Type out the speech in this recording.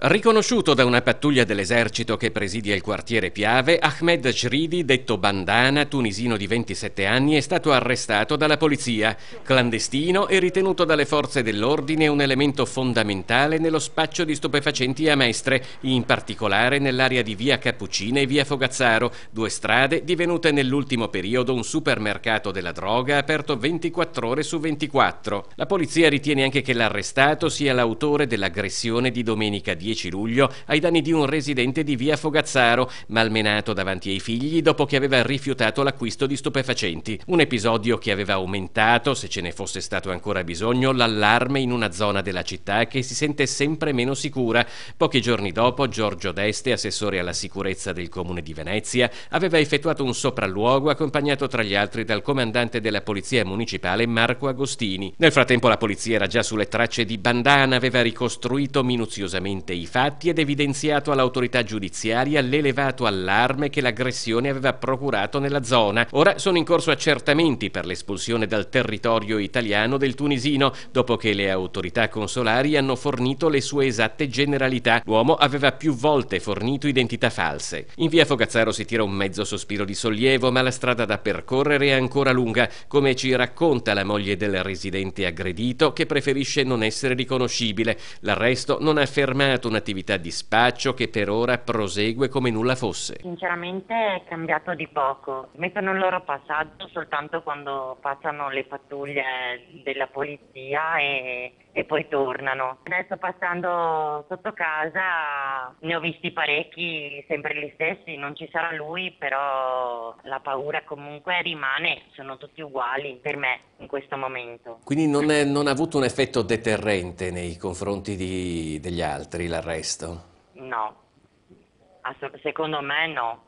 Riconosciuto da una pattuglia dell'esercito che presidia il quartiere Piave, Ahmed Shridi, detto Bandana, tunisino di 27 anni, è stato arrestato dalla polizia, clandestino e ritenuto dalle forze dell'ordine un elemento fondamentale nello spaccio di stupefacenti a Mestre, in particolare nell'area di via Cappuccina e via Fogazzaro, due strade divenute nell'ultimo periodo un supermercato della droga aperto 24 ore su 24. La polizia ritiene anche che l'arrestato sia l'autore dell'aggressione di domenica 10 10 luglio ai danni di un residente di via Fogazzaro, malmenato davanti ai figli dopo che aveva rifiutato l'acquisto di stupefacenti. Un episodio che aveva aumentato, se ce ne fosse stato ancora bisogno, l'allarme in una zona della città che si sente sempre meno sicura. Pochi giorni dopo, Giorgio D'Este, assessore alla sicurezza del comune di Venezia, aveva effettuato un sopralluogo accompagnato tra gli altri dal comandante della polizia municipale Marco Agostini. Nel frattempo la polizia era già sulle tracce di Bandana, aveva ricostruito minuziosamente i fatti ed evidenziato all'autorità giudiziaria l'elevato allarme che l'aggressione aveva procurato nella zona. Ora sono in corso accertamenti per l'espulsione dal territorio italiano del tunisino, dopo che le autorità consolari hanno fornito le sue esatte generalità. L'uomo aveva più volte fornito identità false. In via Fogazzaro si tira un mezzo sospiro di sollievo, ma la strada da percorrere è ancora lunga, come ci racconta la moglie del residente aggredito, che preferisce non essere riconoscibile. L'arresto non ha fermato un'attività di spaccio che per ora prosegue come nulla fosse. Sinceramente è cambiato di poco. Mettono il loro passaggio soltanto quando passano le pattuglie della polizia e, e poi tornano. Adesso passando sotto casa ne ho visti parecchi, sempre gli stessi, non ci sarà lui, però la paura comunque rimane, sono tutti uguali per me in questo momento. Quindi non, è, non ha avuto un effetto deterrente nei confronti di, degli altri la l'arresto? No, Asso- secondo me no.